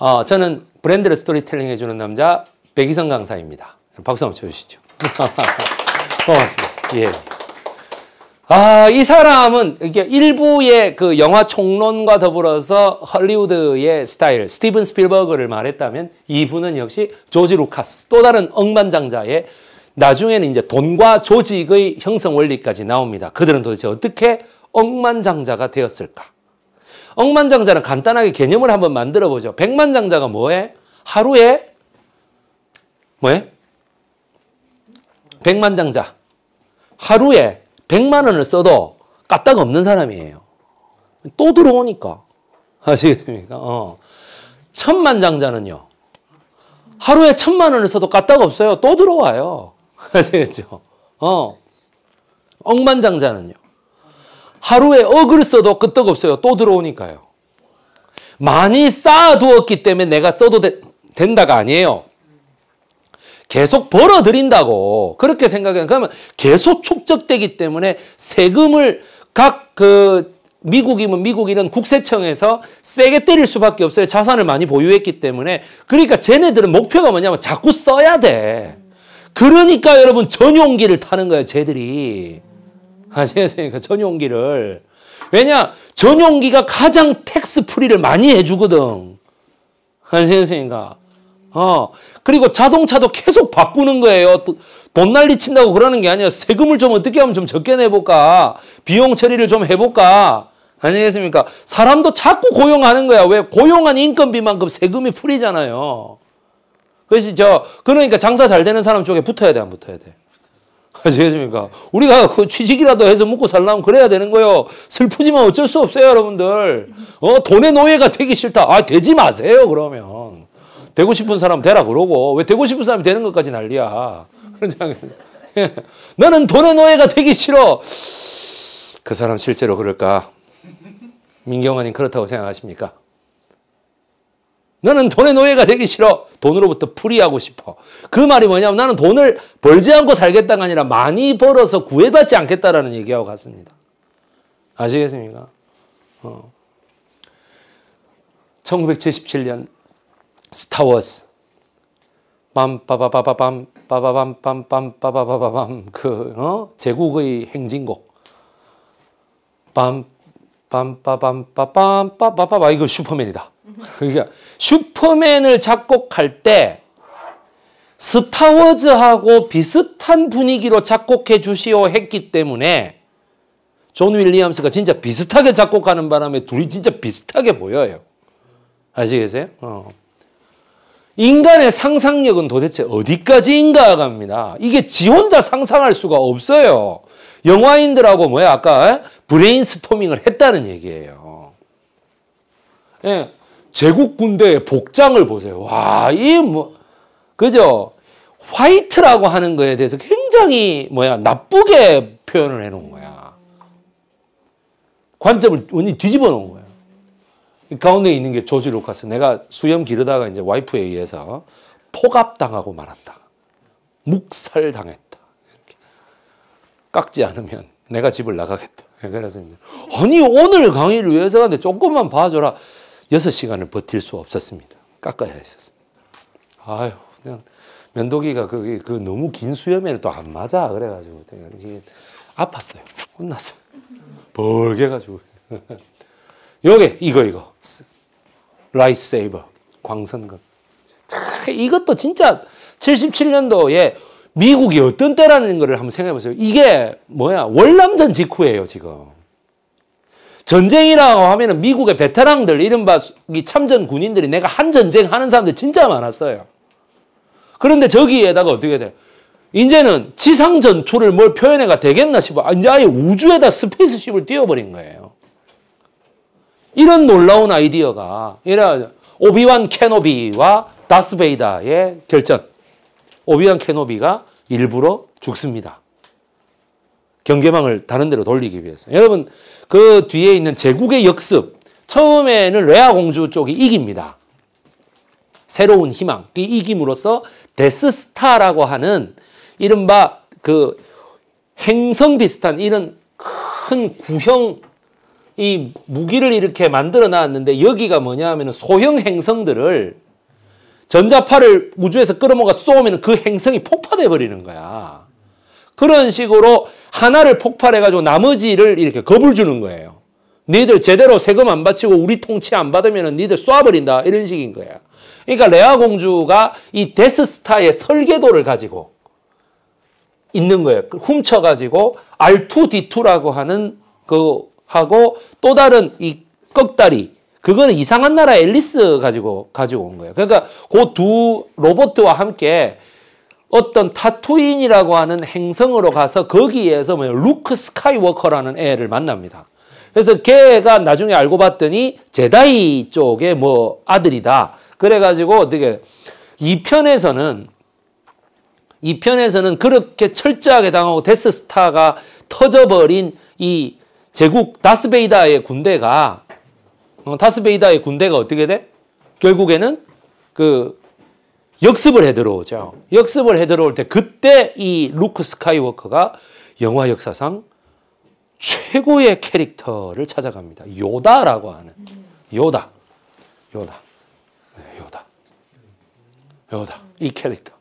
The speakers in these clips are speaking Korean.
어, 저는 브랜드를 스토리텔링 해주는 남자 백희성 강사입니다. 박수 한번 쳐주시죠. 고맙습니다. 예. 아, 이 사람은 이게 일부의 그 영화 총론과 더불어서 헐리우드의 스타일, 스티븐 스필버그를 말했다면 이분은 역시 조지 루카스, 또 다른 억만장자의 나중에는 이제 돈과 조직의 형성 원리까지 나옵니다. 그들은 도대체 어떻게 억만장자가 되었을까? 억만장자는 간단하게 개념을 한번 만들어 보죠. 백만장자가 뭐해? 하루에 뭐해? 백만장자. 하루에 1만 원을 써도 까딱 없는 사람이에요. 또 들어오니까. 아시겠습니까? 어. 천만장자는요. 하루에 천만 원을 써도 까딱 없어요. 또 들어와요. 아시겠죠? 어. 억만장자는요. 하루에 억을 써도 끄떡 없어요. 또 들어오니까요. 많이 쌓아두었기 때문에 내가 써도 되, 된다가 아니에요. 계속 벌어들인다고 그렇게 생각해요. 그러면 계속 축적되기 때문에 세금을 각 그 미국이면 미국이는 국세청에서 세게 때릴 수밖에 없어요. 자산을 많이 보유했기 때문에 그러니까 쟤네들은 목표가 뭐냐면 자꾸 써야 돼. 그러니까 여러분 전용기를 타는 거예요. 쟤들이. 아시겠습니까? 그 전용기를. 왜냐? 전용기가 가장 텍스 프리를 많이 해주거든. 아시겠습니까? 어. 그리고 자동차도 계속 바꾸는 거예요. 또, 돈 난리친다고 그러는 게 아니라 세금을 좀 어떻게 하면 좀 적게 내볼까? 비용 처리를 좀 해볼까? 아니겠습니까? 사람도 자꾸 고용하는 거야. 왜? 고용한 인건비만큼 세금이 풀이잖아요. 그래서 저, 그러니까 장사 잘 되는 사람 쪽에 붙어야 돼, 안 붙어야 돼? 아시겠습니까? 우리가 그 취직이라도 해서 먹고 살려면 그래야 되는 거요 슬프지만 어쩔 수 없어요, 여러분들. 어, 돈의 노예가 되기 싫다. 아, 되지 마세요, 그러면. 되고 싶은 사람 되라 그러고, 왜 되고 싶은 사람이 되는 것까지 난리야. 그러잖아 예. 너는 돈의 노예가 되기 싫어. 그 사람 실제로 그럴까? 민경환님 그렇다고 생각하십니까? 나는 돈의 노예가 되기 싫어. 돈으로부터 풀이하고 싶어. 그 말이 뭐냐면 나는 돈을 벌지 않고 살겠다가 아니라 많이 벌어서 구애받지 않겠다라는 얘기하고 같습니다. 아시겠습니까? 어. 1977년 스타워즈 빰빠바바바밤 빠바밤빰빰 빠바바바밤 그 어? 제국의 행진곡 빰 빰빠밤빠빰 빠바바바 이거 슈퍼맨이다. 그러니까 슈퍼맨을 작곡할 때 스타워즈하고 비슷한 분위기로 작곡해 주시오 했기 때문에 존 윌리엄스가 진짜 비슷하게 작곡하는 바람에 둘이 진짜 비슷하게 보여요. 아시겠어요? 어. 인간의 상상력은 도대체 어디까지인가 갑니다. 이게 지 혼자 상상할 수가 없어요. 영화인들하고 뭐야 아까 브레인스토밍을 했다는 얘기예요. 예. 제국 군대의 복장을 보세요. 와, 이 뭐, 그죠? 화이트라고 하는 거에 대해서 굉장히 뭐야, 나쁘게 표현을 해 놓은 거야. 관점을 완전 뒤집어 놓은 거야. 가운데 있는 게 조지 루카스. 내가 수염 기르다가 이제 와이프에 의해서 포갑당하고 말았다. 묵살당했다. 이렇게. 깎지 않으면 내가 집을 나가겠다. 예, 그래서 이제, 아니, 오늘 강의를 위해서 근데 조금만 봐줘라. 6시간을 버틸 수 없었습니다. 깎아야 했었습니다. 아유, 그냥 면도기가 그게 그 너무 긴수염에또안 맞아. 그래가지고 그냥 이게 아팠어요. 혼났어요. 벌게가지고. 요게, 이거, 이거. 라이트세이버. 광선검. 이것도 진짜 77년도에 미국이 어떤 때라는 것 한번 생각해 보세요. 이게 뭐야? 월남전 직후예요, 지금. 전쟁이라고 하면은 미국의 베테랑들, 이른바 참전 군인들이 내가 한 전쟁 하는 사람들 진짜 많았어요. 그런데 저기에다가 어떻게 돼? 이제는 지상 전투를 뭘 표현해가 되겠나 싶어. 아, 이제 아예 우주에다 스페이스십을 띄워버린 거예요. 이런 놀라운 아이디어가 이런 오비완 캐노비와 다스베이다의 결전. 오비완 캐노비가 일부러 죽습니다. 경계망을 다른 데로 돌리기 위해서. 여러분, 그 뒤에 있는 제국의 역습. 처음에는 레아 공주 쪽이 이깁니다. 새로운 희망. 이 이김으로써 데스스타라고 하는 이른바 그 행성 비슷한 이런 큰 구형 이 무기를 이렇게 만들어 놨는데 여기가 뭐냐 하면 소형 행성들을 전자파를 우주에서 끌어모가 쏘면 그 행성이 폭파돼 버리는 거야. 그런 식으로 하나를 폭발해가지고 나머지를 이렇게 겁을 주는 거예요. 니들 제대로 세금 안 바치고 우리 통치 안 받으면 니들 쏴버린다 이런 식인 거야. 그러니까 레아 공주가 이 데스스타의 설계도를 가지고 있는 거예요. 훔쳐가지고 R2D2라고 하는 그 하고 또 다른 이 꺽다리 그거는 이상한 나라 앨리스 가지고 가지고 온 거예요. 그러니까 그 두 로봇과 함께 어떤 타투인이라고 하는 행성으로 가서 거기에서 뭐 루크 스카이워커라는 애를 만납니다. 그래서 걔가 나중에 알고 봤더니 제다이 쪽의 뭐 아들이다. 그래가지고 어떻게 2편에서는 2편에서는 그렇게 철저하게 당하고 데스스타가 터져버린 이 제국 다스베이다의 군대가 어, 다스베이다의 군대가 어떻게 돼? 결국에는 그 역습을 해 들어오죠. 역습을 해 들어올 때 그때 이 루크 스카이워커가 영화 역사상 최고의 캐릭터를 찾아갑니다. 요다라고 하는 요다, 요다, 네, 요다, 요다 이 캐릭터.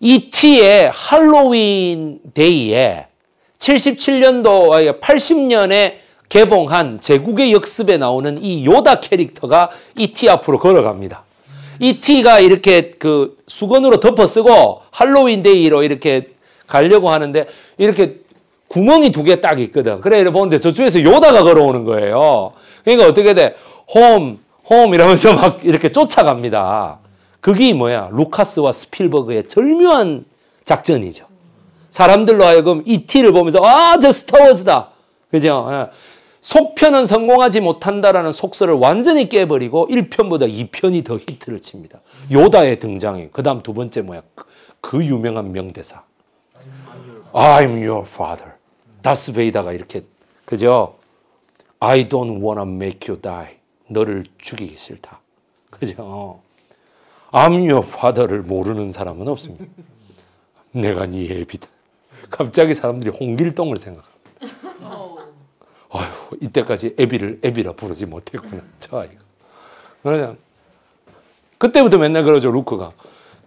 이 T의 할로윈 데이에 77년도 80년에 개봉한 제국의 역습에 나오는 이 요다 캐릭터가 이 T 앞으로 걸어갑니다. 이티가 이렇게 그 수건으로 덮어 쓰고 할로윈데이로 이렇게 가려고 하는데 이렇게 구멍이 두 개 딱 있거든. 그래, 이래 보는데 저쪽에서 요다가 걸어오는 거예요. 그러니까 어떻게 돼? 홈, 홈 이러면서 막 이렇게 쫓아갑니다. 그게 뭐야? 루카스와 스필버그의 절묘한 작전이죠. 사람들로 하여금 이 티를 보면서, 아, 저 스타워즈다. 그죠? 예. 속편은 성공하지 못한다라는 속설을 완전히 깨버리고 1편보다 2편이 더 히트를 칩니다. 요다의 등장이 그 다음 두 번째 뭐야? 그, 그 유명한 명대사. I'm your father. 다스베이다가 이렇게 그죠? I don't wanna make you die. 너를 죽이기 싫다. 그죠? I'm your father를 모르는 사람은 없습니다. 내가 네 애비다. 갑자기 사람들이 홍길동을 생각합니다. 아휴 이때까지 애비를 애비라 부르지 못했구나. 저 음. 아이가. 그러냐. 그때부터 맨날 그러죠, 루크가.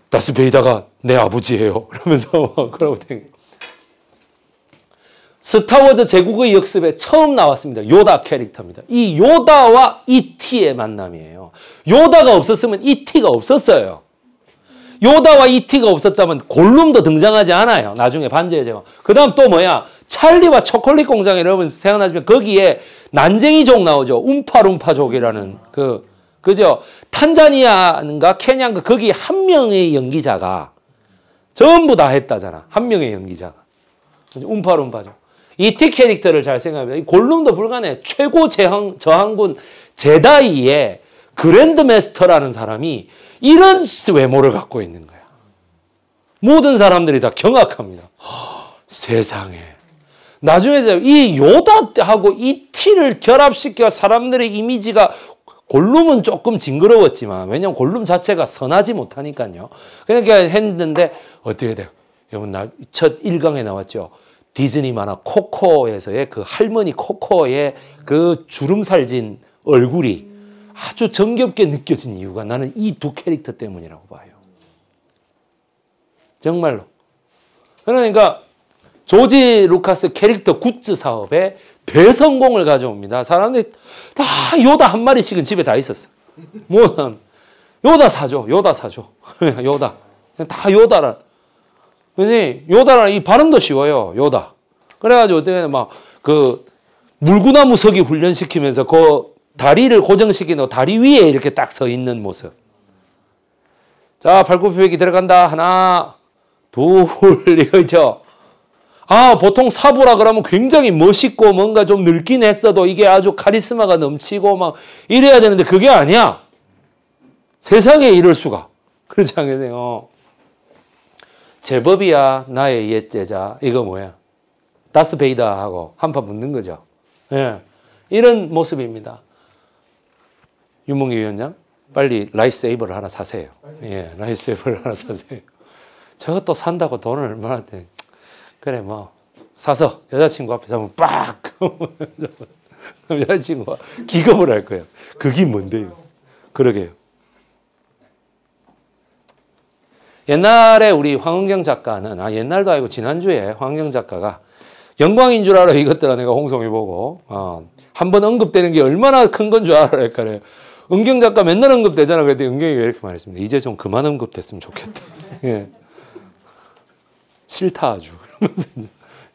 다스베이다가 내 아버지예요. 그러면서 그러고 댕 스타워즈 제국의 역습에 처음 나왔습니다. 요다 캐릭터입니다. 이 요다와 이티의 만남이에요. 요다가 없었으면 이티가 없었어요. 요다와 이티가 없었다면 골룸도 등장하지 않아요. 나중에 반지의 제왕. 그 다음 또 뭐야? 찰리와 초콜릿 공장 여러분 생각나시면 거기에 난쟁이족 나오죠. 움파룸파족이라는 그 그죠? 탄자니아인가 케냐인가 거기 한 명의 연기자가 전부 다 했다잖아. 한 명의 연기자가. 움파룸파족. 이 티 캐릭터를 잘생각해보 골룸도 불가능해. 최고 저항, 저항군 제다이의 그랜드메스터라는 사람이 이런 외모를 갖고 있는 거야. 모든 사람들이 다 경악합니다. 허, 세상에. 나중에 이 요다하고 이 티를 결합시켜 사람들의 이미지가 골룸은 조금 징그러웠지만 왜냐면 골룸 자체가 선하지 못하니까요. 그러니까 했는데 어떻게 돼요? 여러분 나첫 1강에 나왔죠. 디즈니 만화 코코에서의 그 할머니 코코의 그 주름 살진 얼굴이 아주 정겹게 느껴진 이유가 나는 이 두 캐릭터 때문이라고 봐요. 정말로. 그러니까 조지 루카스 캐릭터 굿즈 사업에 대성공을 가져옵니다. 사람들이 다 요다 한 마리씩은 집에 다 있었어. 뭐 요다 사줘, 요다 사줘, 요다 다 요다라. 그지 요다라 이 발음도 쉬워요. 요다. 그래가지고 어때 막그 물구나무 서기 훈련시키면서 그 다리를 고정시키고 다리 위에 이렇게 딱 서 있는 모습. 자, 발굽 표백 들어간다. 하나, 둘, 이거죠. 아, 보통 사부라 그러면 굉장히 멋있고 뭔가 좀 늙긴 했어도 이게 아주 카리스마가 넘치고 막 이래야 되는데 그게 아니야. 세상에 이럴 수가. 그렇지 않겠네요. 제법이야 나의 옛제자 이거 뭐야 다스베이다 하고 한판 붙는 거죠 예. 이런 모습입니다 유몽기 위원장 빨리 라이세이버를 하나 사세요 예, 라이세이버를 하나 사세요 저것도 산다고 돈을 얼마나 돼 그래 뭐 사서 여자친구 앞에서 하면 빡 그럼 여자친구가 기겁을 할 거예요. 그게 뭔데요? 그러게요. 옛날에 우리 황은경 작가는 아 옛날도 아니고 지난주에 황은경 작가가 영광인 줄 알아 이것들아 내가 홍성이 보고 어, 한번 언급되는 게 얼마나 큰 건 줄 알아 그래 은경 작가 맨날 언급되잖아 그랬더 은경이가 이렇게 말했습니다 이제 좀 그만 언급됐으면 좋겠다 예. 싫다 아주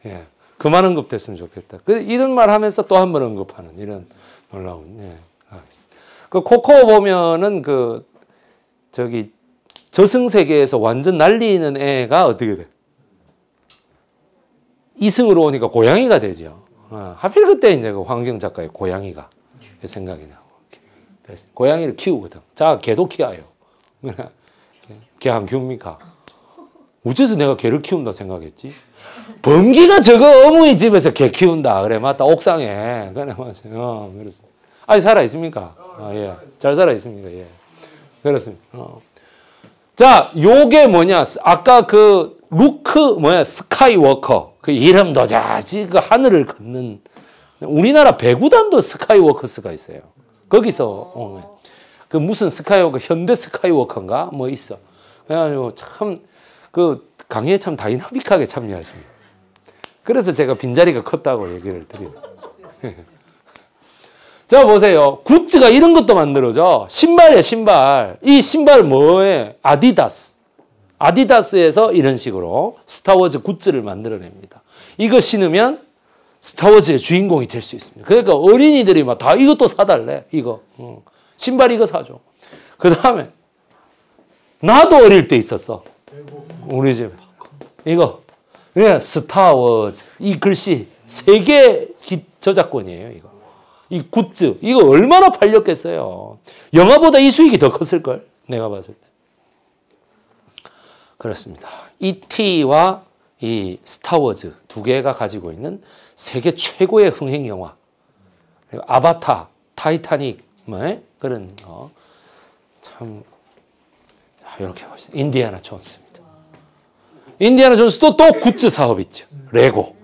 예, 그만 언급됐으면 좋겠다. 그 이런 말 하면서 또 한번 언급하는 이런 놀라운 예, 아, 그 코코 보면은 그 저기 저승 세계에서 완전 날리는 애가 어떻게 돼? 이승으로 오니까 고양이가 되죠. 어, 하필 그때 이제 그 환경 작가의 고양이가 그 생각이 나고 고양이를 키우거든. 자, 개도 키워요. 개 안 키웁니까? 어째서 내가 개를 키운다 생각했지? 범기가 저거 어머니 집에서 개 키운다. 그래, 맞다. 옥상에. 그래, 맞아요. 어, 그랬어. 아니, 살아있습니까? 아, 예. 잘 살아있습니까? 예. 그렇습니다. 어. 자, 요게 뭐냐. 아까 그 루크, 뭐야, 스카이워커. 그 이름도 자지, 그 하늘을 걷는. 우리나라 배구단도 스카이워커스가 있어요. 거기서, 어, 예. 그 무슨 스카이워커, 현대 스카이워커인가? 뭐 있어. 그래가지고 참, 그 강의에 참 다이나믹하게 참여하십니다. 그래서 제가 빈자리가 컸다고 얘기를 드려요. 자 보세요. 굿즈가 이런 것도 만들어져. 신발이야 신발. 이 신발 뭐에 아디다스. 아디다스에서 이런 식으로 스타워즈 굿즈를 만들어냅니다. 이거 신으면 스타워즈의 주인공이 될 수 있습니다. 그러니까 어린이들이 막 다 이것도 사달래. 이거. 신발 이거 사줘. 그 다음에 나도 어릴 때 있었어. 우리 집에. 이거. 예, 스타워즈 이 글씨 세계 저작권이에요 이거. 이 굿즈 이거 얼마나 팔렸겠어요. 영화보다 이 수익이 더 컸을 걸 내가 봤을 때. 그렇습니다. E.T.와 이 스타워즈 두 개가 가지고 있는 세계 최고의 흥행 영화. 아바타, 타이타닉, 뭐 예? 그런 거. 어, 참 이렇게 보시죠. 인디아나 존스. 인디아나 존스도 또 굿즈 사업 있죠. 레고.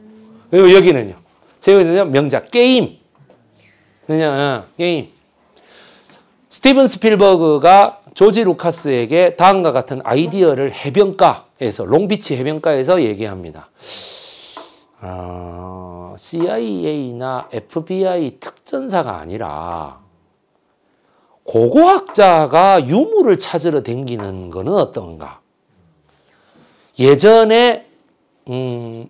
그리고 여기는요. 세우는요 명작 게임. 그냥 아, 게임. 스티븐 스필버그가 조지 루카스에게 다음과 같은 아이디어를 해변가에서 롱비치 해변가에서 얘기합니다. 어, 아, CIA나 FBI 특전사가 아니라 고고학자가 유물을 찾으러 댕기는 것은 어떤가? 예전에 음,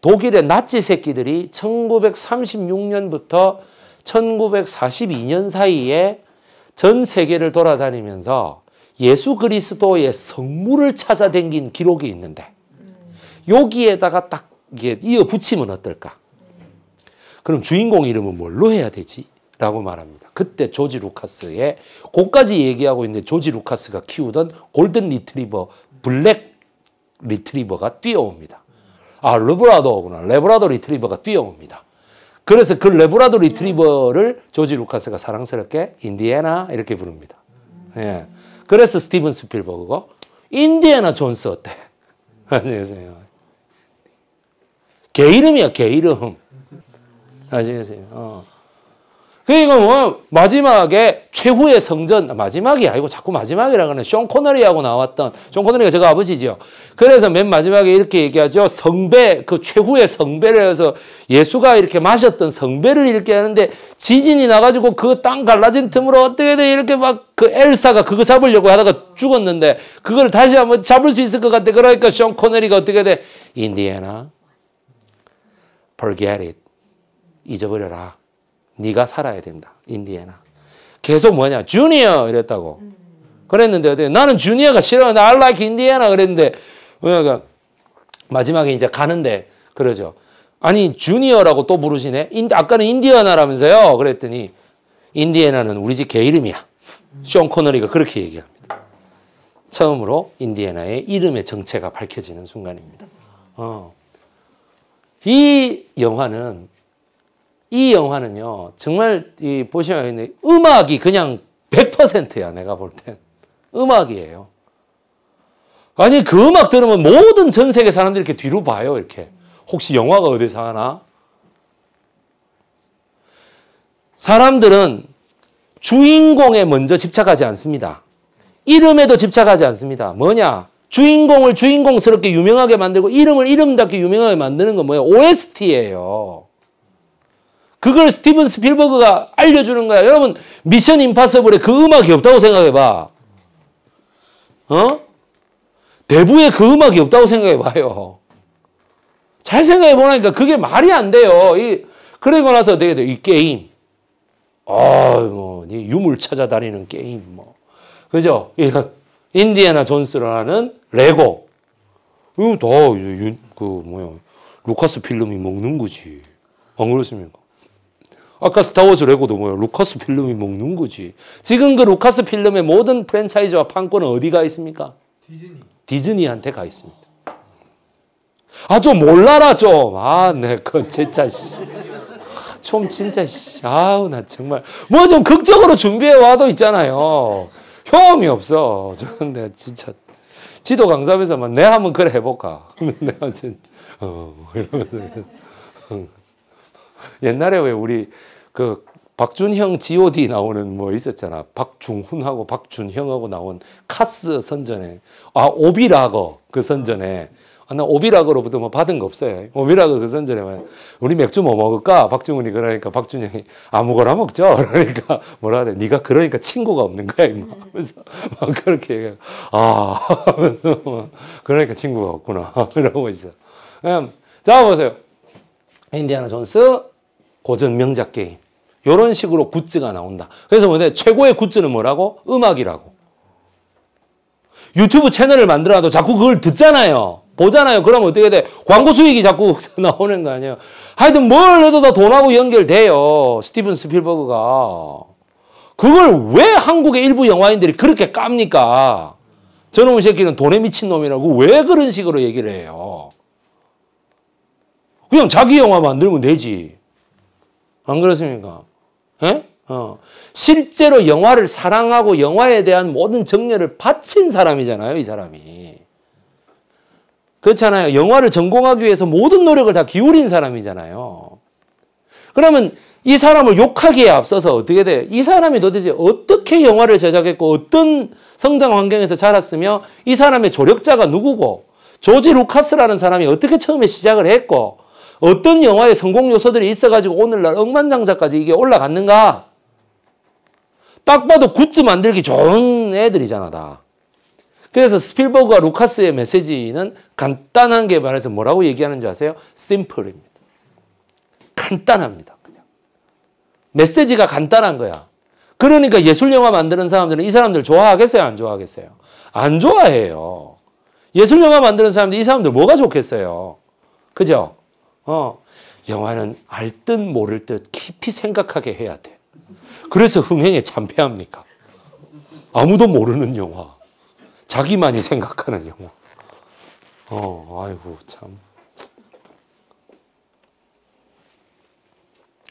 독일의 나치 새끼들이 1936년부터 1942년 사이에 전 세계를 돌아다니면서 예수 그리스도의 성물을 찾아댕긴 기록이 있는데 여기에다가 딱 이게 이어 붙이면 어떨까? 그럼 주인공 이름은 뭘로 해야 되지? 라고 말합니다. 그때 조지 루카스의 고까지 얘기하고 있는데 조지 루카스가 키우던 골든 리트리버 블랙 리트리버가 뛰어옵니다. 아, 르브라도구나. 레브라도 리트리버가 뛰어옵니다. 그래서 그 레브라도 리트리버를 조지 루카스가 사랑스럽게 인디애나 이렇게 부릅니다. 예. 그래서 스티븐 스필버그가 인디애나 존스 어때? 안녕하세요. 개 이름이야, 개 이름. 안녕하세요. 어. 그러니까 뭐 마지막에 최후의 성전 마지막이 아니고 자꾸 마지막이라고 하는 쇼 코너리하고 나왔던 쇼 코너리가 제가 아버지죠. 그래서 맨 마지막에 이렇게 얘기하죠. 성배 그 최후의 성배를 해서 예수가 이렇게 마셨던 성배를 이렇게 하는데 지진이 나가지고 그 땅 갈라진 틈으로 어떻게든 이렇게 막 그 엘사가 그거 잡으려고 하다가 죽었는데 그걸 다시 한번 잡을 수 있을 것 같아. 그러니까 쇼 코너리가 어떻게 돼? 인디애나, forget it, 잊어버려라. 네가 살아야 된다. 인디애나. 계속 뭐냐? 주니어 이랬다고. 그랬는데 어때? 나는 주니어가 싫어. 나 like i n d i 그랬는데 그러 마지막에 이제 가는데 그러죠. 아니 주니어라고 또 부르시네. 인, 아까는 인디애나라면서요. 그랬더니 인디애나는 우리 집 개 이름이야. 쇼 코너리가 그렇게 얘기합니다. 처음으로 인디애나의 이름의 정체가 밝혀지는 순간입니다. 어. 이 영화는 이 영화는요, 정말 이 보시면 알겠는데, 음악이 그냥 100%야, 내가 볼 땐. 음악이에요. 아니, 그 음악 들으면 모든 전 세계 사람들이 이렇게 뒤로 봐요, 이렇게. 혹시 영화가 어디서 하나? 사람들은 주인공에 먼저 집착하지 않습니다. 이름에도 집착하지 않습니다. 뭐냐? 주인공을 주인공스럽게 유명하게 만들고 이름을 이름답게 유명하게 만드는 건 뭐예요? OST예요. 그걸 스티븐 스필버그가 알려주는 거야. 여러분 미션 임파서블에 그 음악이 없다고 생각해봐. 어? 대부에 그 음악이 없다고 생각해봐요. 잘 생각해보니까 그게 말이 안 돼요. 이, 그러고 나서 어떻게 돼이 게임. 아, 뭐, 유물 찾아다니는 게임, 뭐. 그죠? 이런, 인디애나 존스라는 레고. 이거 다, 그, 뭐야, 루카스 필름이 먹는 거지. 안 그렇습니까? 아까 스타워즈 레고도 뭐야? 루카스 필름이 먹는 거지. 지금 그 루카스 필름의 모든 프랜차이즈와 판권은 어디가 있습니까? 디즈니. 디즈니한테 가 있습니다. 아, 좀 몰라라, 좀. 아, 네, 그, 진짜, 씨. 아, 좀, 진짜, 씨. 아우, 나 정말. 뭐 좀 극적으로 준비해와도 있잖아요. 효험이 없어. 저는 내가 진짜. 지도 강사에서만 내 한번 그래 해볼까. 내가 진짜, 어, 이러면서. 옛날에 왜 우리 그 박준형 god 나오는 뭐 있었잖아. 박중훈하고 박준형하고 나온 카스 선전에 아 오비라거 그 선전에 아, 나오비라으로부터뭐 받은 거 없어요. 오비라을그 선전에 뭐 우리 맥주 뭐 먹을까? 박중훈이 그러니까 박준형이 아무거나 먹죠. 그러니까 뭐라 그래. 네가 그러니까 친구가 없는 거야. 막 하면서 막 그렇게 얘기해. 아 그러니까 친구가 없구나. 이러고 있어. 그냥 예, 자 보세요. 인디아나 존스 고전 명작 게임 이런 식으로 굿즈가 나온다. 그래서 근데 최고의 굿즈는 뭐라고? 음악이라고. 유튜브 채널을 만들어도 자꾸 그걸 듣잖아요. 보잖아요. 그러면 어떻게 돼? 광고 수익이 자꾸 나오는 거 아니에요. 하여튼 뭘 해도 다 돈하고 연결돼요. 스티븐 스필버그가. 그걸 왜 한국의 일부 영화인들이 그렇게 깝니까? 저놈의 새끼는 돈에 미친 놈이라고 왜 그런 식으로 얘기를 해요? 그냥 자기 영화 만들면 되지. 안 그렇습니까? 에? 예? 어. 실제로 영화를 사랑하고 영화에 대한 모든 정열을 바친 사람이잖아요, 이 사람이. 그렇잖아요. 영화를 전공하기 위해서 모든 노력을 다 기울인 사람이잖아요. 그러면 이 사람을 욕하기에 앞서서 어떻게 돼 이 사람이 도대체 어떻게 영화를 제작했고 어떤 성장 환경에서 자랐으며 이 사람의 조력자가 누구고 조지 루카스라는 사람이 어떻게 처음에 시작을 했고 어떤 영화의 성공 요소들이 있어가지고 오늘날 억만장자까지 이게 올라갔는가? 딱 봐도 굿즈 만들기 좋은 애들이잖아, 다. 그래서 스필버그와 루카스의 메시지는 간단한 게 말해서 뭐라고 얘기하는 지 아세요? 심플입니다. 간단합니다. 그냥. 메시지가 간단한 거야. 그러니까 예술영화 만드는 사람들은 이 사람들 좋아하겠어요? 안 좋아하겠어요? 안 좋아해요. 예술영화 만드는 사람들, 이이 사람들 뭐가 좋겠어요? 그죠? 어, 영화는 알 듯 모를 듯 깊이 생각하게 해야 돼. 그래서 흥행에 참패합니까? 아무도 모르는 영화. 자기만이 생각하는 영화. 어, 아이고, 참.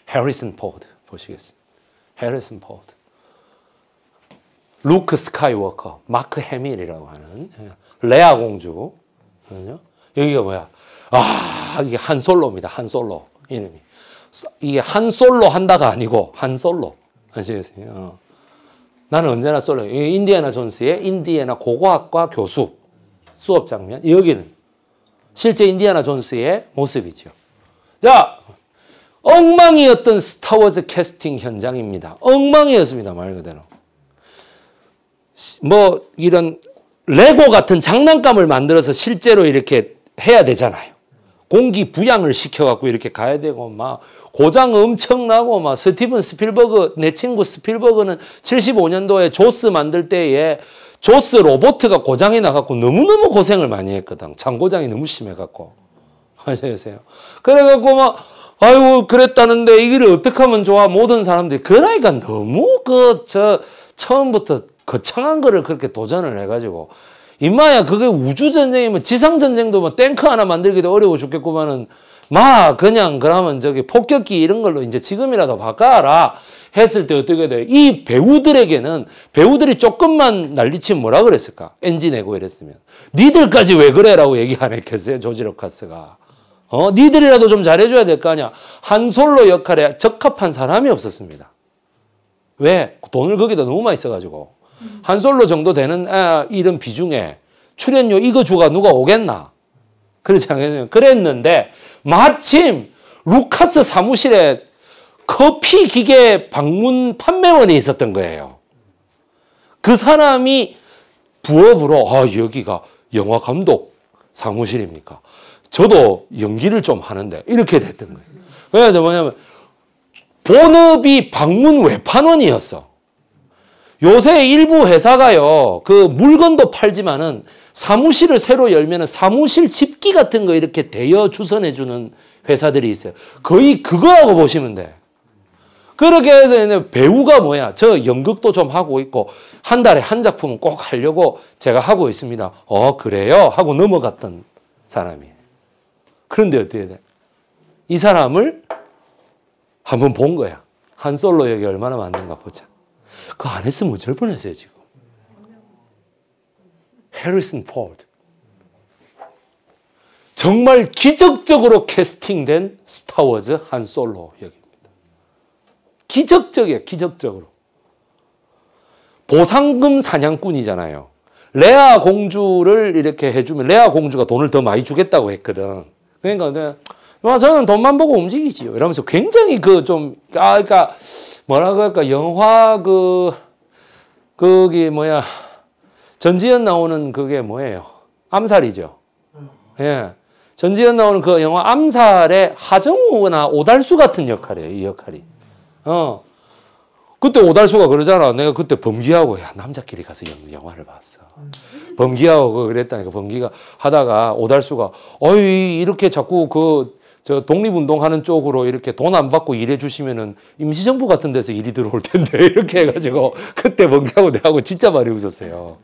해리슨 포드 보시겠습니다. 해리슨 포드. 루크 스카이워커, 마크 해밀이라고 하는 예, 레아 공주. 그렇죠? 여기가 뭐야? 아, 이게 한 솔로입니다. 한 솔로. 이놈이. 이게 한 솔로 한다가 아니고, 한 솔로. 아시겠어요? 어. 나는 언제나 솔로. 인디애나 존스의 인디애나 고고학과 교수 수업 장면. 여기는 실제 인디애나 존스의 모습이죠. 자, 엉망이었던 스타워즈 캐스팅 현장입니다. 엉망이었습니다. 말 그대로. 뭐 이런 레고 같은 장난감을 만들어서 실제로 이렇게 해야 되잖아요. 공기 부양을 시켜갖고 이렇게 가야 되고 막 고장 엄청나고 막 스티븐 스필버그 내 친구 스필버그는 75년도에 조스 만들 때에 조스 로버트가 고장이 나갖고 너무너무 고생을 많이 했거든. 장고장이 너무 심해갖고. 아세요? 그래갖고 막 아이고 그랬다는데 이거를 어떻게 하면 좋아 모든 사람들이 그러니까 너무 그 저 처음부터 거창한 거를 그렇게 도전을 해가지고 임마야 그게 우주전쟁이면 지상전쟁도 뭐 탱크 하나 만들기도 어려워 죽겠구만은 마 그냥 그러면 저기 폭격기 이런 걸로 이제 지금이라도 바꿔라 했을 때 어떻게 돼? 이 배우들에게는 배우들이 조금만 난리치면 뭐라 그랬을까? 엔진 내고 이랬으면 니들까지 왜 그래라고 얘기 안 했겠어요 조지 로카스가 어 니들이라도 좀 잘해줘야 될 거 아니야 한솔로 역할에 적합한 사람이 없었습니다 왜 돈을 거기다 너무 많이 써가지고 한 솔로 정도 되는 아, 이런 비중에 출연료 이거 주가 누가 오겠나? 그렇지 않겠냐? 그랬는데 마침 루카스 사무실에 커피 기계 방문 판매원이 있었던 거예요. 그 사람이 부업으로 아 여기가 영화 감독 사무실입니까? 저도 연기를 좀 하는데 이렇게 됐던 거예요. 그래서 뭐냐면 본업이 방문 외판원이었어. 요새 일부 회사가요, 그 물건도 팔지만은 사무실을 새로 열면은 사무실 집기 같은 거 이렇게 대여 주선해주는 회사들이 있어요. 거의 그거하고 보시면 돼. 그렇게 해서 배우가 뭐야? 저 연극도 좀 하고 있고, 한 달에 한 작품은 꼭 하려고 제가 하고 있습니다. 어, 그래요? 하고 넘어갔던 사람이. 그런데 어떻게 돼? 이 사람을 한번 본 거야. 한 솔로 여기 얼마나 만든가 보자. 그거안 했으면 어쩔 뻔했어요, 지금. 해리슨 포드. 정말 기적적으로 캐스팅된 스타워즈 한 솔로 역입니다. 기적적이에요, 기적적으로. 보상금 사냥꾼이잖아요. 레아 공주를 이렇게 해주면 레아 공주가 돈을 더 많이 주겠다고 했거든. 그러니까 아, 저는 돈만 보고 움직이지요. 이러면서 굉장히 그 좀, 아, 그러니까, 뭐라고 할까, 영화 그, 거기 뭐야, 전지현 나오는 그게 뭐예요? 암살이죠. 예. 전지현 나오는 그 영화 암살의 하정우나 오달수 같은 역할이에요, 이 역할이. 어. 그때 오달수가 그러잖아. 내가 그때 범기하고, 야, 남자끼리 가서 영, 화를 봤어. 범기하고 그랬다니까. 범기가 하다가 오달수가, 어이, 이렇게 자꾸 그저 독립운동하는 쪽으로 이렇게 돈 안 받고 일해 주시면은 임시정부 같은 데서 일이 들어올 텐데 이렇게 해가지고 그때 뭔가하고 내하고 진짜 많이 웃었어요.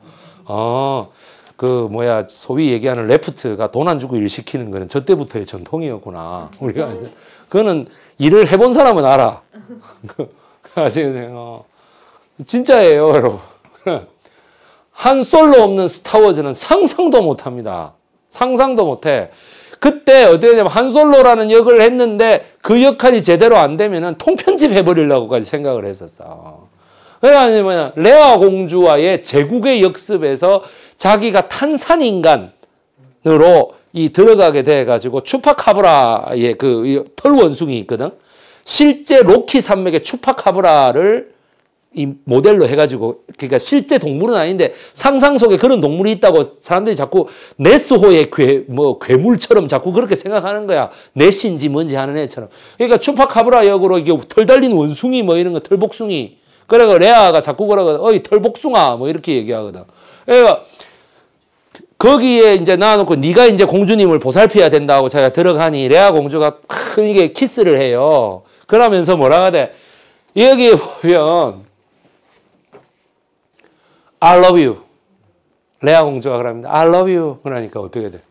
아, 그 뭐야 소위 얘기하는 레프트가 돈 안 주고 일 시키는 거는 저 때부터의 전통이었구나. 우리가 그거는 일을 해본 사람은 알아. 아시겠어요? 어. 진짜예요, 여러분. 한 솔로 없는 스타워즈는 상상도 못합니다. 상상도 못해. 그때 어떻게 냐면 한솔로라는 역을 했는데 그 역할이 제대로 안 되면은 통편집 해버리려고까지 생각을 했었어. 그래가지고 그러니까 뭐냐 레아 공주와의 제국의 역습에서 자기가 탄산 인간으로 이 들어가게 돼가지고 추파카브라의 그 털 원숭이 있거든. 실제 로키 산맥의 추파카브라를 이 모델로 해가지고 그러니까 실제 동물은 아닌데 상상 속에 그런 동물이 있다고 사람들이 자꾸 네스호의 괴, 뭐 괴물처럼 자꾸 그렇게 생각하는 거야 네신지 뭔지 하는 애처럼 그러니까 추파카브라 역으로 이게 털 달린 원숭이 뭐 이런 거 털복숭이 그래가 레아가 자꾸 그러거든 어이 털복숭아 뭐 이렇게 얘기하거든 그러니까 거기에 이제 놔놓고 네가 이제 공주님을 보살펴야 된다고 제가 들어가니 레아 공주가 큰 이게 키스를 해요 그러면서 뭐라 하대 여기 보면 I love you. 레아 공주가 그럽니다. I love you. 그러니까 어떻게 돼?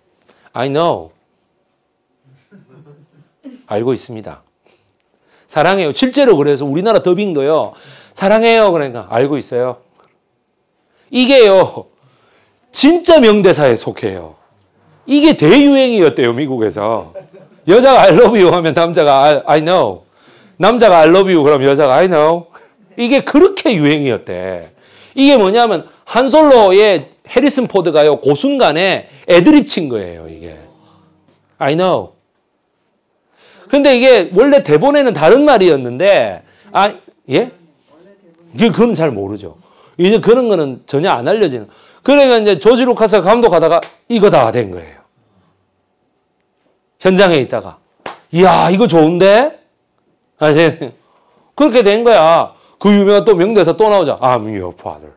I know. 알고 있습니다. 사랑해요. 실제로 그래서 우리나라 더빙도요. 사랑해요. 그러니까 알고 있어요. 이게요. 진짜 명대사에 속해요. 이게 대유행이었대요. 미국에서. 여자가 I love you 하면 남자가 I, I know. 남자가 I love you 그럼 여자가 I know. 이게 그렇게 유행이었대. 이게 뭐냐면 한솔로의 해리슨 포드가요. 그 순간에 애드립 친 거예요. 이게. I know. 근데 이게 원래 대본에는 다른 말이었는데 아 예? 그건잘 모르죠. 이제 그런 거는 전혀 안 알려지는. 그러니까 이제 조지 루카스 감독하다가 이거다 된 거예요. 현장에 있다가 이야 이거 좋은데? 아, 그렇게 된 거야. 그 유명한 또 명대사 또 나오자. I'm your father.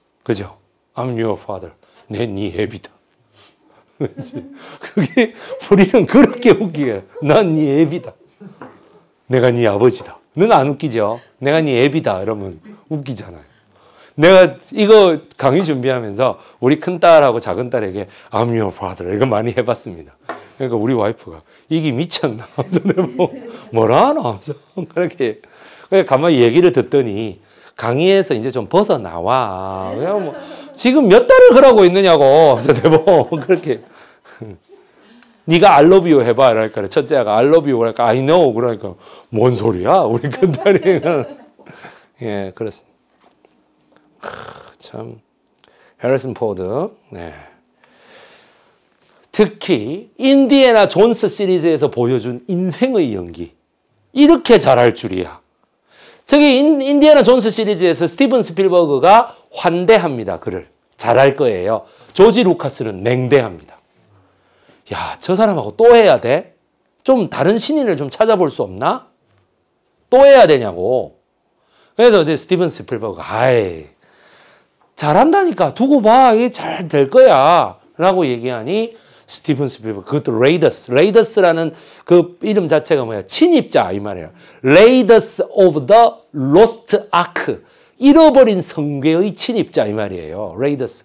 그죠? I'm your father. 내 네 애비다. 그게 우리는 그렇게 웃기게. 난네 애비다. 내가 네 아버지다. 는안 웃기죠? 내가 네 애비다. 이러면 웃기잖아요. 내가 이거 강의 준비하면서 우리 큰딸하고 작은딸에게 I'm your father. 이거 많이 해봤습니다. 그러니까 우리 와이프가 이게 미쳤나? 하면서 뭐, 뭐라 하나? 하면서 그렇게 그래 그러니까 가만히 얘기를 듣더니 강의에서 이제 좀 벗어나와. 그냥 뭐 지금 몇 달을 그러고 있느냐고. 그래서 대본 그렇게 네가 I love you 해봐. 그러니까 첫째 아가 I love you 그러니까 I know 그러니까 뭔 소리야? 우리 큰딸이가 예 그렇습니다. 참 해리슨 포드 네. 특히 인디애나 존스 시리즈에서 보여준 인생의 연기 이렇게 잘할 줄이야. 저기 인, 디아나 존스 시리즈에서 스티븐 스필버그가 환대합니다. 그를. 잘할 거예요. 조지 루카스는 냉대합니다. 야, 저 사람하고 또 해야 돼? 좀 다른 신인을 좀 찾아볼 수 없나? 또 해야 되냐고. 그래서 이제 스티븐 스필버그가 아이 잘한다니까 두고 봐. 이게 잘 될 거야. 라고 얘기하니 스티븐 스필버그 것도 레이더스 레이더스라는 그 이름 자체가 뭐야 침입자 이 말이에요 레이더스 오브 더 로스트 아크 잃어버린 성괴의 침입자 이 말이에요 레이더스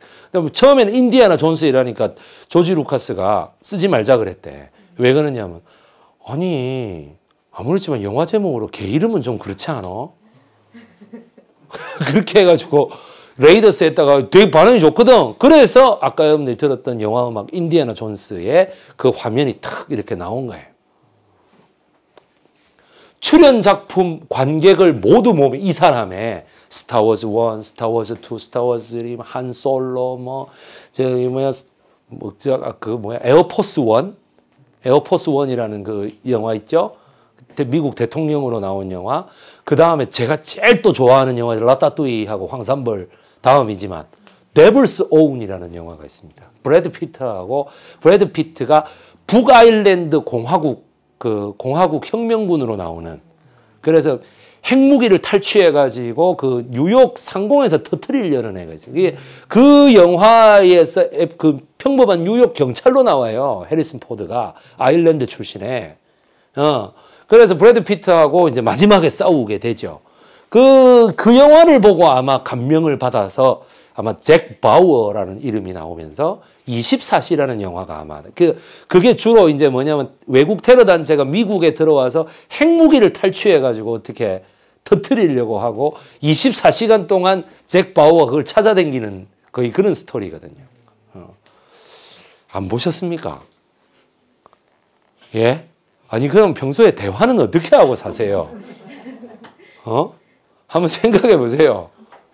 처음에는 인디아나 존스 이라니까 조지 루카스가 쓰지 말자 그랬대 왜 그러냐면 아니 아무렇지만 영화 제목으로 개 이름은 좀 그렇지 않아 그렇게 해가지고 레이더스 했다가 되게 반응이 좋거든. 그래서 아까 여러분들이 들었던 영화 음악 인디아나 존스의 그 화면이 탁 이렇게 나온 거예요. 출연 작품 관객을 모두 모으면 이 사람의 스타워즈 1, 스타워즈 2, 스타워즈 3, 한 솔로 뭐 저기 뭐야 뭐그 아, 뭐야 에어포스 1 에어포스 1이라는 그 영화 있죠? 미국 대통령으로 나온 영화. 그 다음에 제가 제일 또 좋아하는 영화 라따뚜이하고 황산벌 다음이지만 데블스 오운이라는 영화가 있습니다. 브래드 피트하고 브래드 피트가 북아일랜드 공화국 그 공화국 혁명군으로 나오는 그래서 핵무기를 탈취해 가지고 그 뉴욕 상공에서 터트리려는 애가 있어요. 이게 그 영화에서 그 평범한 뉴욕 경찰로 나와요. 해리슨 포드가 아일랜드 출신에. 어. 그래서 브래드 피트하고 이제 마지막에 싸우게 되죠. 그, 그 영화를 보고 아마 감명을 받아서 아마 잭 바우어라는 이름이 나오면서 24시라는 영화가 아마 그 그게 주로 이제 뭐냐면 외국 테러 단체가 미국에 들어와서 핵무기를 탈취해 가지고 어떻게 터트리려고 하고 24시간 동안 잭바우어 그걸 찾아댕기는 거의 그런 스토리거든요. 어. 안 보셨습니까? 예? 아니 그럼 평소에 대화는 어떻게 하고 사세요? 어? 한번 생각해 보세요.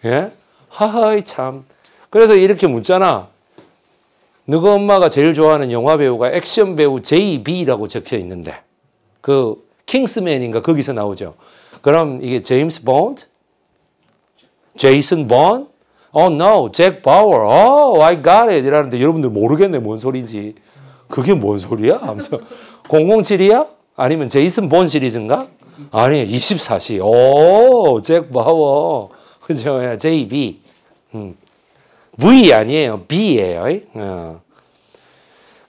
예? 하하이 참. 그래서 이렇게 묻잖아. 누구 엄마가 제일 좋아하는 영화 배우가 액션 배우 JB라고 적혀 있는데 그 킹스맨인가 거기서 나오죠. 그럼 이게 제임스 본드? 제이슨 본? Oh no, 잭 바워. Oh, I got it. 이라는데 여러분들 모르겠네 뭔 소리인지. 그게 뭔 소리야? 하면서 007이야? 아니면 제이슨 본 시리즈인가? 아니 24시. 오, 잭 바워. 그죠? JB. 음. V 아니에요. B예요. 어.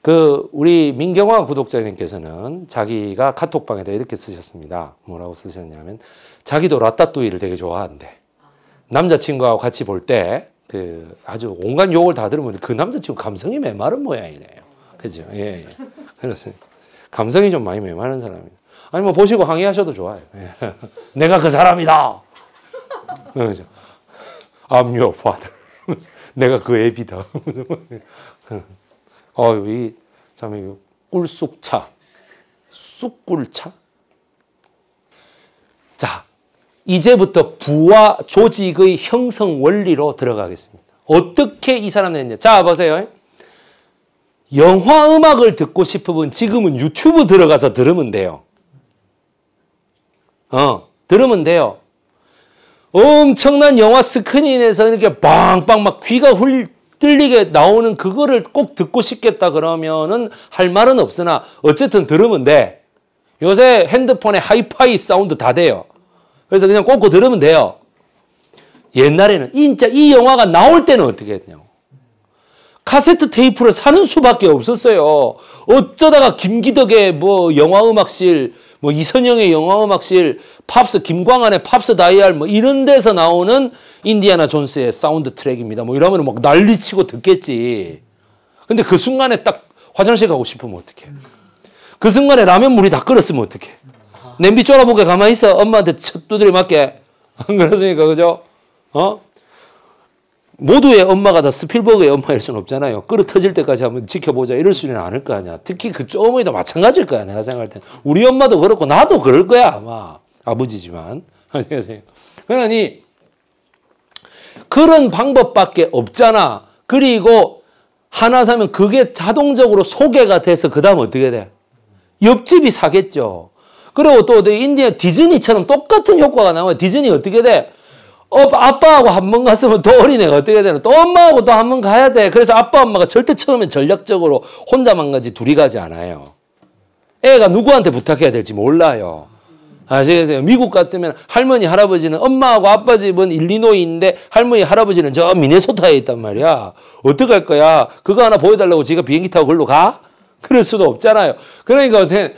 그 우리 민경화 구독자님께서는 자기가 카톡방에다 이렇게 쓰셨습니다. 뭐라고 쓰셨냐면 자기도 라따뚜이를 되게 좋아한대. 남자친구하고 같이 볼 때 그 아주 온갖 욕을 다 들으면 그 남자친구 감성이 메마른 모양이네요. 그죠? 예, 예. 그렇습니다. 감성이 좀 많이 메마른 사람이에요. 아니 뭐 보시고 항의하셔도 좋아요. 예. 내가 그 사람이다. 네, 그죠? I'm your father. 내가 그 애비다. 어, 이참 꿀쑥차, 쑥꿀차. 자, 이제부터 부와 조직의 형성 원리로 들어가겠습니다. 어떻게 이 사람 됐냐? 자, 보세요. 영화 음악을 듣고 싶으면 지금은 유튜브 들어가서 들으면 돼요. 어, 들으면 돼요. 엄청난 영화 스크린에서 이렇게 빵빵 막 귀가 훌 뚫리게 나오는 그거를 꼭 듣고 싶겠다 그러면은 할 말은 없으나 어쨌든 들으면 돼. 요새 핸드폰에 하이파이 사운드 다 돼요. 그래서 그냥 꽂고 들으면 돼요. 옛날에는 진짜 이 영화가 나올 때는 어떻게 했냐고. 카세트 테이프를 사는 수밖에 없었어요. 어쩌다가 김기덕의 뭐 영화음악실 뭐 이선영의 영화음악실, 팝스 김광한의 팝스 다이알 뭐 이런 데서 나오는 인디아나 존스의 사운드 트랙입니다. 뭐 이러면 막 난리치고 듣겠지. 근데 그 순간에 딱 화장실 가고 싶으면 어떡해. 그 순간에 라면 물이 다 끓었으면 어떡해. 냄비 쫄아보게 가만히 있어. 엄마한테 첫 두드려 맞게. 안 그렇습니까? 그죠? 어? 모두의 엄마가 다 스필버그의 엄마일 수는 없잖아요. 끓어 터질 때까지 한번 지켜보자 이럴 수는 않을 거 아니야. 특히 그 어머니도 마찬가지일 거야. 내가 생각할 때 우리 엄마도 그렇고 나도 그럴 거야 아마 아버지지만 그러니 그런 방법밖에 없잖아. 그리고 하나 사면 그게 자동적으로 소개가 돼서 그 다음 어떻게 돼? 옆집이 사겠죠. 그리고 또 인디아 디즈니처럼 똑같은 효과가 나와요. 디즈니 어떻게 돼? 어, 아빠하고 한 번 갔으면 또 어린애가 어떻게 되나? 또 엄마하고 또 한 번 가야 돼. 그래서 아빠, 엄마가 절대 처음엔 전략적으로 혼자만 가지 둘이 가지 않아요. 애가 누구한테 부탁해야 될지 몰라요. 아시겠어요? 미국 같으면 할머니, 할아버지는 엄마하고 아빠 집은 일리노이인데 할머니, 할아버지는 저 미네소타에 있단 말이야. 어떡할 거야? 그거 하나 보여달라고 제가 비행기 타고 그 걸로 가? 그럴 수도 없잖아요. 그러니까 어떻게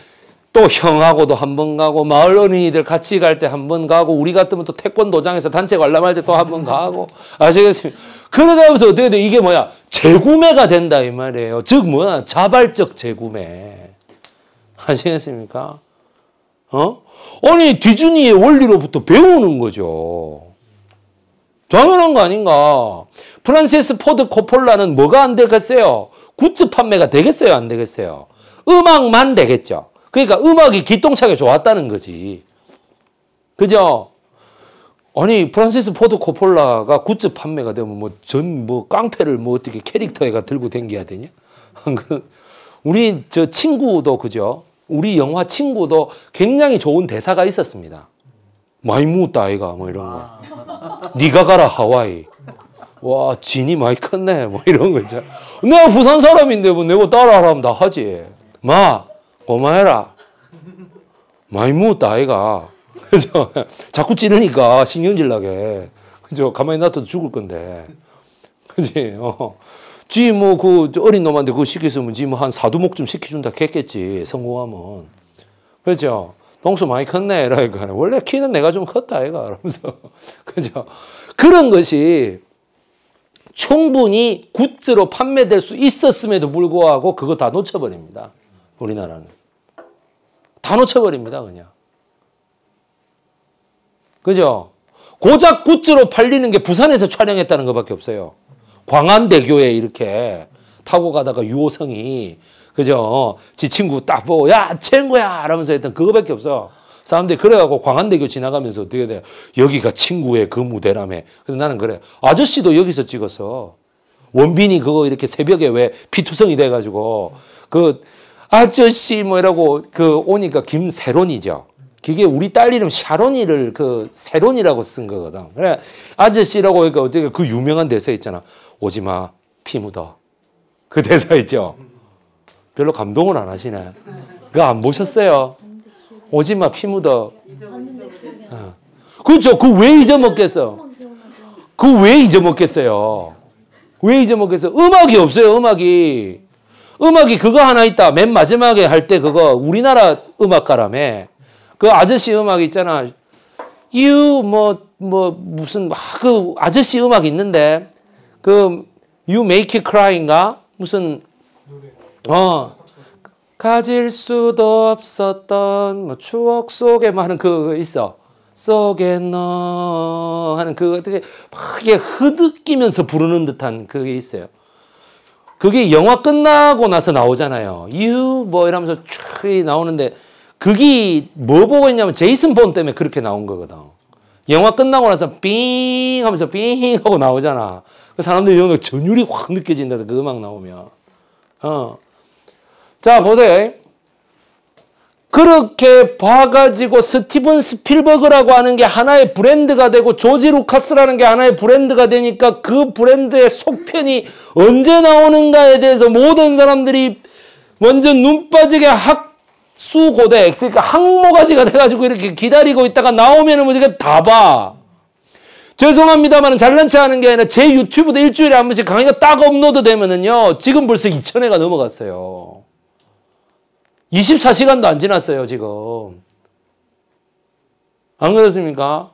또 형하고도 한 번 가고 마을 어린이들 같이 갈 때 한 번 가고 우리 같으면 또 태권도장에서 단체 관람할 때 또 한 번 가고 아시겠습니까? 그러다 보면서 어떻게 돼? 이게 뭐야? 재구매가 된다 이 말이에요. 즉 뭐야? 자발적 재구매. 아시겠습니까? 어? 아니 디즈니의 원리로부터 배우는 거죠. 당연한 거 아닌가. 프란시스 포드 코폴라는 뭐가 안 되겠어요? 굿즈 판매가 되겠어요? 안 되겠어요? 음악만 되겠죠. 그러니까 음악이 기똥차게 좋았다는 거지. 그죠? 아니 프란시스 포드 코폴라가 굿즈 판매가 되면 뭐 전뭐 뭐 깡패를 뭐 어떻게 캐릭터에가 들고 댕겨야 되냐? 그, 우리 저 친구도 그죠? 우리 영화 친구도 굉장히 좋은 대사가 있었습니다. 마이 무따이가뭐 이런 거. 니가 가라 하와이. 와 진이 많이 컸네 뭐 이런 거 있잖아. 내가 부산 사람인데 뭐 내가 따라하라면 다 하지. 마 고마해라. 많이 무었다 아이가. 그죠? 자꾸 찌르니까 신경질 나게. 그죠? 가만히 놔둬도 죽을 건데. 그지? 어. 지뭐 그 어린 놈한테 그거 시켰으면 지 뭐 한 사두목 좀 시켜준다 했겠지. 성공하면. 그죠? 동수 많이 컸네. 이러니까. 원래 키는 내가 좀 컸다. 아이가. 이러면서. 그죠? 그런 것이 충분히 굿즈로 판매될 수 있었음에도 불구하고 그거 다 놓쳐버립니다. 우리나라는. 다 놓쳐버립니다, 그냥. 그죠? 고작 굿즈로 팔리는 게 부산에서 촬영했다는 것밖에 없어요. 광안대교에 이렇게 타고 가다가 유호성이 그죠? 지 친구 딱 보고 야 친구야 이러면서 했던 그거밖에 없어. 사람들이 그래갖고 광안대교 지나가면서 어떻게 돼? 여기가 친구의 그 무대라며. 그래서 나는 그래. 아저씨도 여기서 찍었어. 원빈이 그거 이렇게 새벽에 왜 피투성이 돼가지고 그 아저씨 뭐라고 그 오니까 김세론이죠. 그게 우리 딸 이름 샤론이를 그 세론이라고 쓴 거거든. 그래 아저씨라고 그러니까 어떻게 그 유명한 대사 있잖아. 오지 마, 피 묻어. 그 대사 있죠. 별로 감동을 안 하시네. 그거 안 보셨어요? 오지 마, 피 묻어. 어. 그렇죠. 그 왜 잊어먹겠어? 그 왜 잊어먹겠어요? 왜 잊어먹겠어? 음악이 없어요, 음악이. 음악이 그거 하나 있다. 맨 마지막에 할 때 그거 우리나라 음악가라며. 그 아저씨 음악 있잖아. y o 뭐, 뭐, 무슨, 그 아저씨 음악 있는데. 그 You m a k 인가 무슨, 어. 가질 수도 없었던 뭐 추억 속에 많은 뭐 그 있어. 속에 너 하는 그 어떻게 막 흐느끼면서 부르는 듯한 그게 있어요. 그게 영화 끝나고 나서 나오잖아요. 이유 뭐 이러면서 촥 나오는데 그게 뭐 보고 있냐면 제이슨 본 때문에 그렇게 나온 거거든. 영화 끝나고 나서 삥 하면서 삥 하고 나오잖아. 그사람들 영역 전율이 확 느껴진다. 그 음악 나오면. 어. 자, 보세요. 그렇게 봐가지고 스티븐 스필버그라고 하는 게 하나의 브랜드가 되고 조지 루카스라는 게 하나의 브랜드가 되니까 그 브랜드의 속편이 언제 나오는가에 대해서 모든 사람들이 먼저 눈 빠지게 학수고대 그러니까 항모가지가 돼가지고 이렇게 기다리고 있다가 나오면은 우리가 뭐 다 봐. 죄송합니다만 잘난 체 하는 게 아니라 제 유튜브도 일주일에 한 번씩 강의가 딱 업로드 되면은요 지금 벌써 2천회가 넘어갔어요. 24시간도 안 지났어요, 지금. 안 그렇습니까?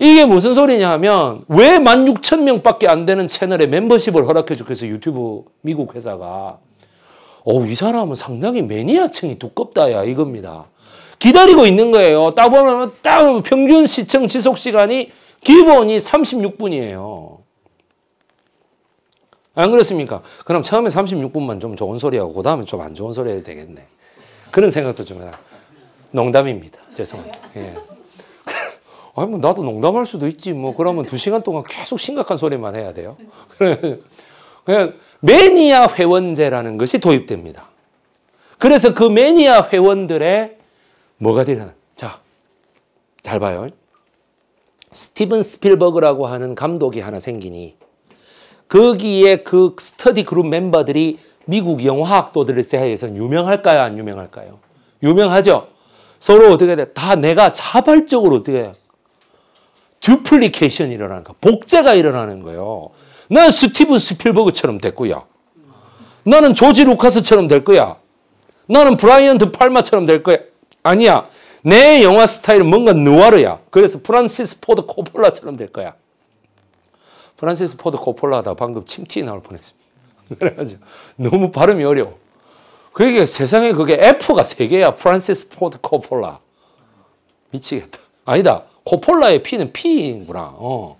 이게 무슨 소리냐 하면 왜1 6 0명밖에안 되는 채널에 멤버십을 허락해 주겠어 유튜브 미국 회사가. 어, 이 사람은 상당히 매니아층이 두껍다야 이겁니다. 기다리고 있는 거예요. 딱 보면 딱 평균 시청 지속 시간이 기본이 36분이에요. 안 그렇습니까? 그럼 처음에 36분만 좀 좋은 소리하고 그 다음에 좀 안 좋은 소리 해도 되겠네. 그런 생각도 좀 해라. 농담입니다. 죄송합니다. 예. 아니 뭐 나도 농담할 수도 있지 뭐 그러면 두 시간 동안 계속 심각한 소리만 해야 돼요. 그냥 매니아 회원제라는 것이 도입됩니다. 그래서 그 매니아 회원들의 뭐가 되나? 자, 잘 봐요. 스티븐 스필버그라고 하는 감독이 하나 생기니 거기에 그 스터디 그룹 멤버들이 미국 영화학도들을 세해서 유명할까요? 안 유명할까요? 유명하죠? 서로 어떻게 돼? 다 내가 자발적으로 어떻게 해? 듀플리케이션이 일어나는 거 복제가 일어나는 거예요. 난 스티븐 스필버그처럼 됐고요. 나는 조지 루카스처럼 될 거야. 나는 브라이언 드 팔마처럼 될 거야. 아니야. 내 영화 스타일은 뭔가 느와르야. 그래서 프란시스 포드 코폴라처럼 될 거야. 프란시스 포드 코폴라다 방금 침튀 나올 뻔했습니다. 그래가지고 너무 발음이 어려워. 그게 그러니까 세상에 그게 F가 세 개야. 프란시스 포드 코폴라. 미치겠다. 아니다. 코폴라의 P는 P인구나. 어.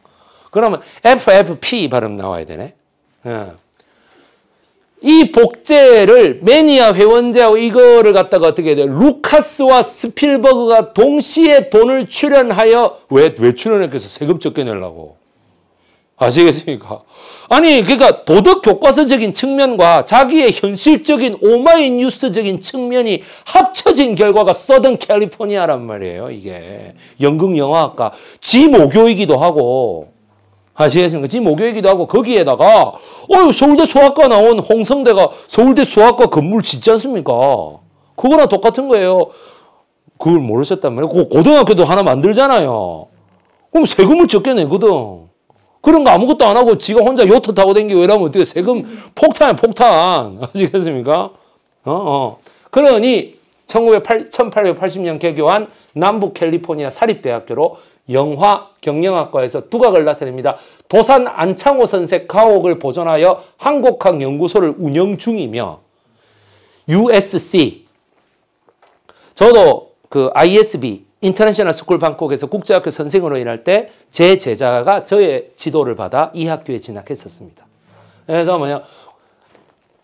그러면 FFP 발음 나와야 되네. 예. 이 복제를 매니아 회원제하고 이거를 갖다가 어떻게 돼 루카스와 스필버그가 동시에 돈을 출연하여 왜, 왜 출연했겠어? 세금 적게 내려고. 아시겠습니까? 아니, 그러니까 도덕 교과서적인 측면과 자기의 현실적인 오마이뉴스적인 측면이 합쳐진 결과가 서든 캘리포니아란 말이에요, 이게. 연극영화학과. 지모교이기도 하고, 아시겠습니까? 지모교이기도 하고, 거기에다가, 어 서울대 수학과 나온 홍성대가 서울대 수학과 건물 짓지 않습니까? 그거랑 똑같은 거예요. 그걸 모르셨단 말이에요. 고등학교도 하나 만들잖아요. 그럼 세금을 적게 내거든. 그런 거 아무것도 안 하고 지가 혼자 요트 타고 댕기고 이러면 어떻게 세금 폭탄 폭탄. 아시겠습니까? 어, 어. 그러니 1 8 8 0년 개교한 남부 캘리포니아 사립대학교로 영화 경영학과에서 두각을 나타냅니다. 도산 안창호 선생 가옥을 보존하여 한국학 연구소를 운영 중이며 USC 저도 그 ISB 인터내셔널 스쿨 방콕에서 국제학교 선생으로 일할 때 제 제자가 저의 지도를 받아 이 학교에 진학했었습니다. 그래서 뭐냐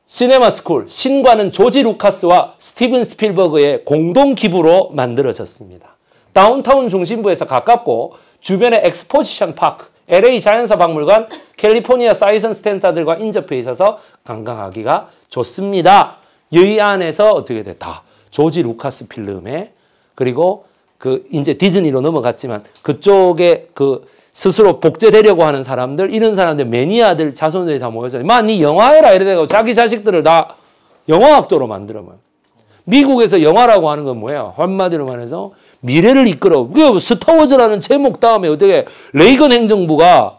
시네마 스쿨 신과는 조지 루카스와 스티븐 스필버그의 공동 기부로 만들어졌습니다. 다운타운 중심부에서 가깝고 주변의 엑스포지션 파크, LA 자연사 박물관, 캘리포니아 사이선 스탠타들과 인접해 있어서 관광하기가 좋습니다. 여의 안에서 어떻게 됐다? 조지 루카스 필름에 그리고 그 이제 디즈니로 넘어갔지만 그쪽에 그 스스로 복제되려고 하는 사람들 이런 사람들 매니아들 자손들이 다 모여서 만니 영화해라 이래가고 자기 자식들을 다 영화학도로 만들어 요 미국에서 영화라고 하는 건 뭐야? 한마디로 말해서 미래를 이끌어. 그 스타워즈라는 제목 다음에 어떻게 레이건 행정부가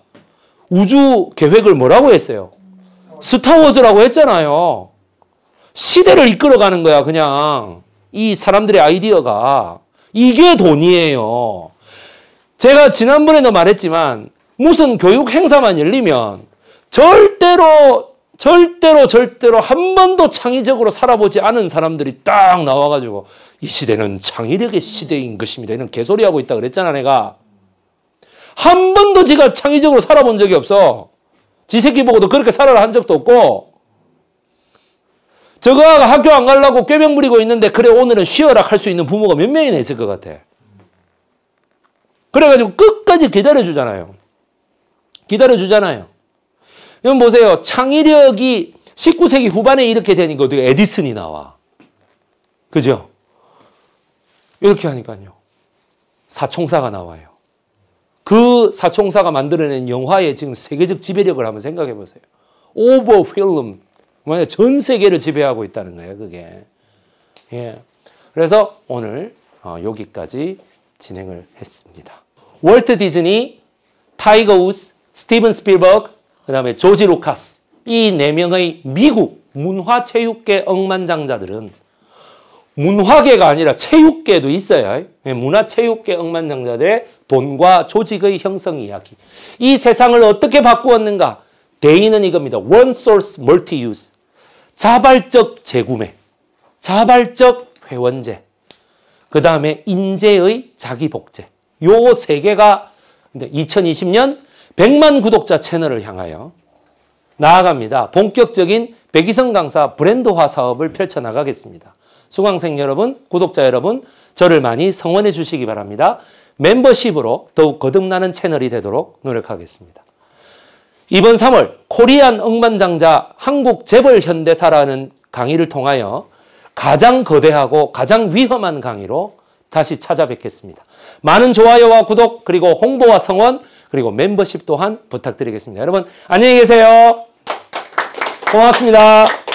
우주 계획을 뭐라고 했어요? 스타워즈라고 했잖아요. 시대를 이끌어가는 거야, 그냥. 이 사람들의 아이디어가. 이게 돈이에요. 제가 지난번에도 말했지만 무슨 교육 행사만 열리면 절대로 절대로 절대로 한 번도 창의적으로 살아보지 않은 사람들이 딱 나와가지고 이 시대는 창의력의 시대인 것입니다. 이런 개소리하고 있다 그랬잖아 내가. 한 번도 지가 창의적으로 살아본 적이 없어. 지 새끼 보고도 그렇게 살아라 한 적도 없고 저가 학교 안 가려고 꾀병 부리고 있는데 그래 오늘은 쉬어라 할 수 있는 부모가 몇 명이나 있을 것 같아. 그래가지고 끝까지 기다려주잖아요. 기다려주잖아요. 여러분 보세요. 창의력이 19세기 후반에 이렇게 되니까 어떻게 에디슨이 나와. 그죠? 이렇게 하니까요. 사총사가 나와요. 그 사총사가 만들어낸 영화의 지금 세계적 지배력을 한번 생각해 보세요. 오버 필름 뭐냐 전 세계를 지배하고 있다는 거예요. 그게 예. 그래서 오늘 어, 여기까지 진행을 했습니다. 월트 디즈니, 타이거 우스, 스티븐 스필버그, 그 다음에 조지 루카스 이 네 명의 미국 문화체육계 억만장자들은 문화계가 아니라 체육계도 있어야 예, 문화체육계 억만장자들의 돈과 조직의 형성 이야기. 이 세상을 어떻게 바꾸었는가? 대인은 이겁니다. One source, multi use. 자발적 재구매, 자발적 회원제, 그 다음에 인재의 자기복제. 요 세 개가 2020년 100만 구독자 채널을 향하여 나아갑니다. 본격적인 백이성 강사 브랜드화 사업을 펼쳐나가겠습니다. 수강생 여러분, 구독자 여러분, 저를 많이 성원해 주시기 바랍니다. 멤버십으로 더욱 거듭나는 채널이 되도록 노력하겠습니다. 이번 3월 코리안 억만장자 한국 재벌 현대사라는 강의를 통하여 가장 거대하고 가장 위험한 강의로 다시 찾아뵙겠습니다. 많은 좋아요와 구독 그리고 홍보와 성원 그리고 멤버십 또한 부탁드리겠습니다. 여러분 안녕히 계세요. 고맙습니다.